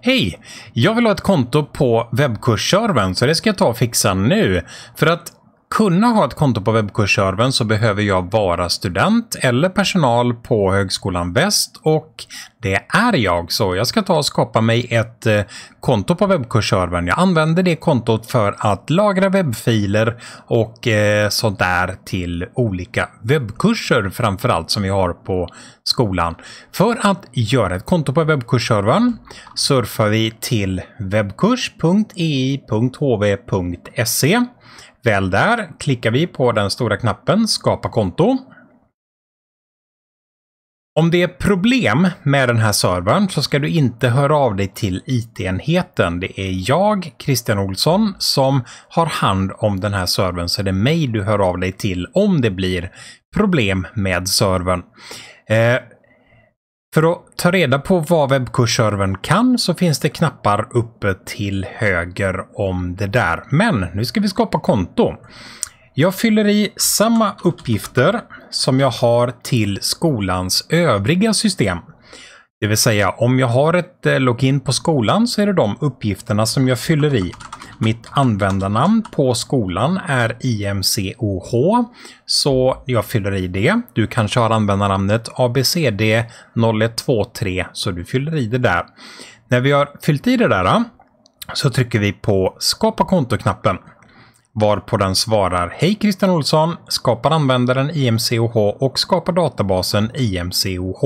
Hej! Jag vill ha ett konto på webbkursservern så det ska jag ta och fixa nu. För att kunna ha ett konto på webbkursservern så behöver jag vara student eller personal på Högskolan Väst och det är jag, så jag ska ta och skapa mig ett eh, konto på webbkursservern. Jag använder det kontot för att lagra webbfiler och eh, sånt där till olika webbkurser framförallt som vi har på skolan. För att göra ett konto på webbkursservern surfar vi till webbkurs.ei.hv.se Väl där klickar vi på den stora knappen Skapa konto. Om det är problem med den här servern så ska du inte höra av dig till IT-enheten. Det är jag, Christian Olsson, som har hand om den här servern, så det är mig du hör av dig till om det blir problem med servern. Eh, för att ta reda på vad webbkursservern kan så finns det knappar uppe till höger om det där. Men nu ska vi skapa konto. Jag fyller i samma uppgifter som jag har till skolans övriga system. Det vill säga om jag har ett eh, login på skolan så är det de uppgifterna som jag fyller i mitt användarnamn på skolan är IMCOH, så jag fyller i det. Du kanske har användarnamnet ABCD0123, så du fyller i det där. När vi har fyllt i det där så trycker vi på Skapa konto-knappen varpå den svarar Hej Christian Olsson, skapar användaren IMCOH och skapar databasen IMCOH.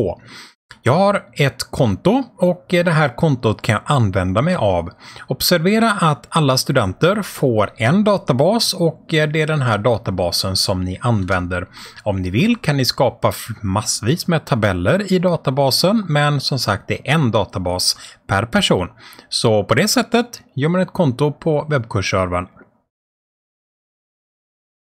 Jag har ett konto och det här kontot kan jag använda mig av. Observera att alla studenter får en databas och det är den här databasen som ni använder. Om ni vill kan ni skapa massvis med tabeller i databasen men som sagt det är en databas per person. Så på det sättet gör man ett konto på webbkursservern